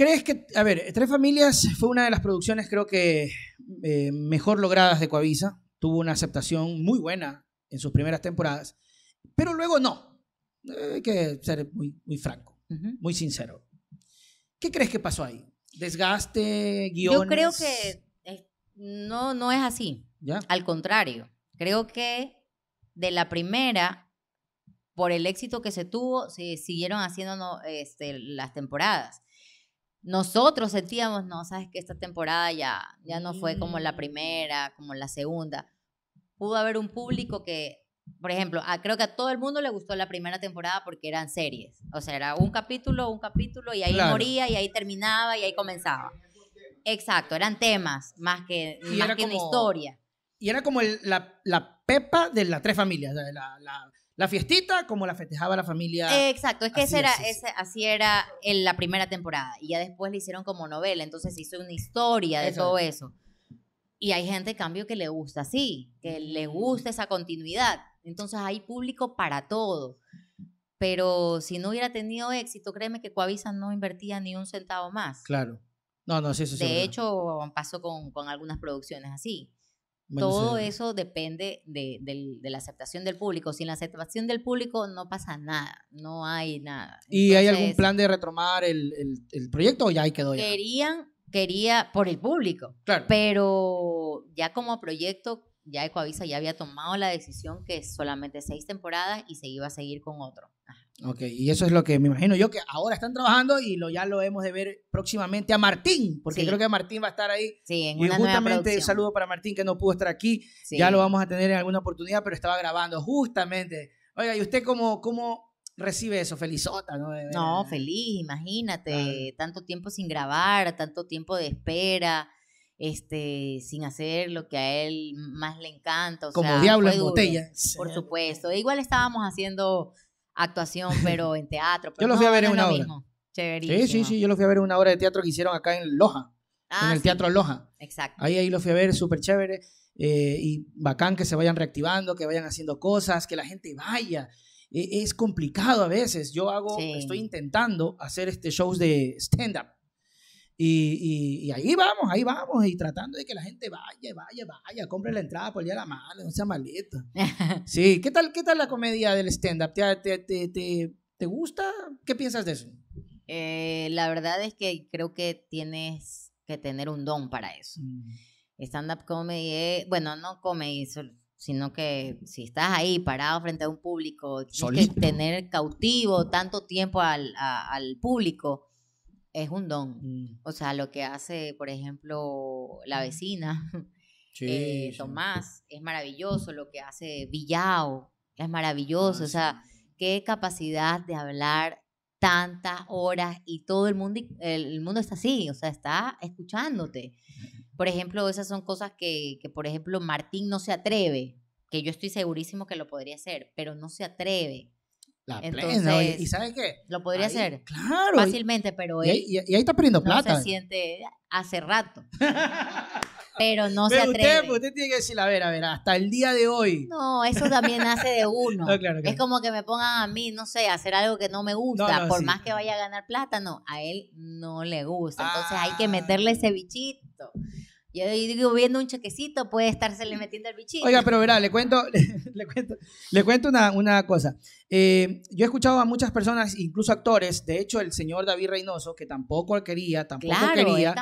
¿Crees que, a ver, Tres Familias fue una de las producciones creo que eh, mejor logradas de Coavisa? Tuvo una aceptación muy buena en sus primeras temporadas, pero luego no. Eh, hay que ser muy, franco, muy sincero. ¿Qué crees que pasó ahí? ¿Desgaste, guiones? Yo creo que no, no es así. Al contrario, creo que de la primera por el éxito que se tuvo, se siguieron haciendo este, las temporadas nosotros sentíamos, no, sabes que esta temporada ya, ya no fue como la mm. primera, como la segunda. Pudo haber un público que, por ejemplo, creo que a todo el mundo le gustó la primera temporada porque eran series. O sea, era un capítulo, un capítulo, y ahí moría, y ahí terminaba, y ahí comenzaba. Exacto, eran temas, más que, que una historia. Y era como la, la, pepa de las tres familias, la, la, la fiestita como la festejaba la familia. Exacto, es que así, era, era en la primera temporada. Y ya después le hicieron como novela, entonces hizo una historia de todo eso. Y hay gente, en cambio, que le gusta así, que le gusta esa continuidad. Entonces hay público para todo. Pero si no hubiera tenido éxito, créeme que Coavisa no invertía ni un centavo más. Claro. No, no, sí, eso De hecho, pasó con, con algunas producciones así. Todo eso depende de, la aceptación del público. Sin la aceptación del público no pasa nada, no hay nada. ¿Y hay algún plan de retomar el, proyecto o ya ahí quedó? Ya? Querían, quería por el público, pero ya como proyecto ya Ecoavisa ya había tomado la decisión que solamente seis temporadas y se iba a seguir con otro. Ok, y eso es lo que me imagino yo que ahora están trabajando y lo, ya lo hemos de ver próximamente a Martín, porque creo que Martín va a estar ahí. Sí, en y justamente un saludo para Martín que no pudo estar aquí, ya lo vamos a tener en alguna oportunidad, pero estaba grabando justamente. Oiga, ¿y usted cómo, cómo recibe eso? Felizota, ¿no? No, feliz, imagínate, tanto tiempo sin grabar, tanto tiempo de espera este, sin hacer lo que a él más le encanta. Como diablo en botella. Por supuesto. E igual estábamos haciendo actuación, pero en teatro. yo lo fui a ver en una hora. Sí, sí, sí, yo lo fui a ver en una hora de teatro que hicieron acá en Loja, ah, en el Teatro Loja. Exacto. Ahí, ahí lo fui a ver, súper chévere. Eh, y bacán que se vayan reactivando, que vayan haciendo cosas, que la gente vaya. E, es complicado a veces. Yo hago, estoy intentando hacer este shows de stand-up y, y, ahí vamos, ahí vamos, y tratando de que la gente vaya, vaya, vaya, compre la entrada por ya la madre, no sea malito. Sí, ¿qué tal, qué tal la comedia del stand-up? ¿Te, gusta? ¿Qué piensas de eso? Eh, la verdad es que creo que tienes que tener un don para eso. Mm. Stand-up comedy, eh, bueno, no comedy, sino que si estás ahí parado frente a un público, tienes que tener cautivo tanto tiempo al, al público es un don. Mm. O sea, lo que hace, por ejemplo, la mm. vecina, eh, Tomás, es maravilloso. Lo que hace Villao es maravilloso. Ah, o sea, qué capacidad de hablar tantas horas y todo el mundo, el mundo está así, o sea, está escuchándote. Por ejemplo, esas son cosas que, que, por ejemplo, Martín no se atreve, que yo estoy segurísimo que lo podría hacer, pero no se atreve. La ¿y sabes qué? Lo podría hacer. Fácilmente, pero Y, ahí está perdiendo plata. se siente hace rato. pero no se atreve. Usted, tiene que decir, a ver, a ver, hasta el día de hoy. No, eso también hace de uno. Es como que me pongan a mí, no sé, hacer algo que no me gusta, por más que vaya a ganar plata, no, a él no le gusta. Entonces hay que ah. meterle ese bichito. Yo digo, viendo un chequecito puede le metiendo el bichito. Oiga, pero verá, le cuento, le, cuento, una, cosa. Eh, yo he escuchado a muchas personas, incluso actores, de hecho el señor David Reynoso, que tampoco quería, tampoco quería.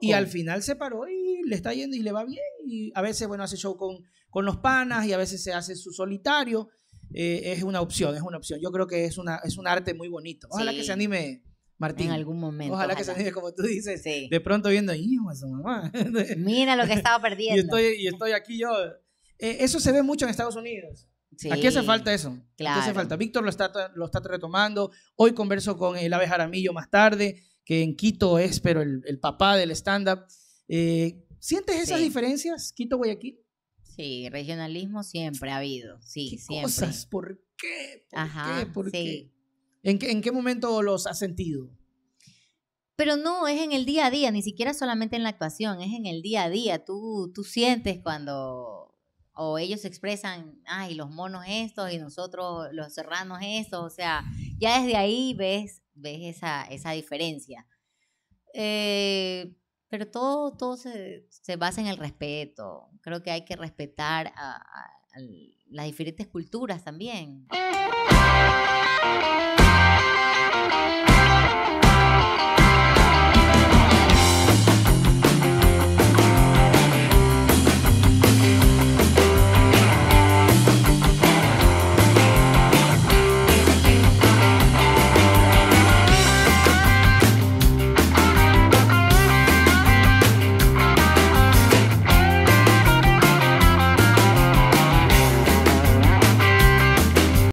Y al final se paró y le está yendo y le va bien. Y a veces, bueno, hace show con, con los panas y a veces se hace su solitario. Eh, es una opción, es una opción. Yo creo que es, una, es un arte muy bonito. Ojalá que se anime Martín. En algún momento. Ojalá, que se como tú dices. Sí. De pronto viendo, hijo, a su mamá. Mira lo que estaba perdiendo. y, estoy, y estoy aquí yo. Eh, eso se ve mucho en Estados Unidos. Sí, aquí hace falta eso. Claro. hace falta. Víctor lo está, lo está retomando. Hoy converso con el Ave Jaramillo más tarde, que en Quito es, pero el, el papá del stand-up. Eh, ¿Sientes esas diferencias, Quito-Guayaquil? Sí, regionalismo siempre ha habido. Sí, siempre. Cosas, ¿Por qué? ¿Por qué? sí. qué? ¿En qué, en qué momento los has sentido? Pero no, es en el día a día, ni siquiera solamente en la actuación, es en el día a día. Tú, tú sientes cuando o ellos expresan, ay, los monos estos y nosotros los serranos estos, o sea, ya desde ahí ves, ves esa, esa diferencia. Eh, pero todo, todo se, se, basa en el respeto. Creo que hay que respetar a las diferentes culturas también.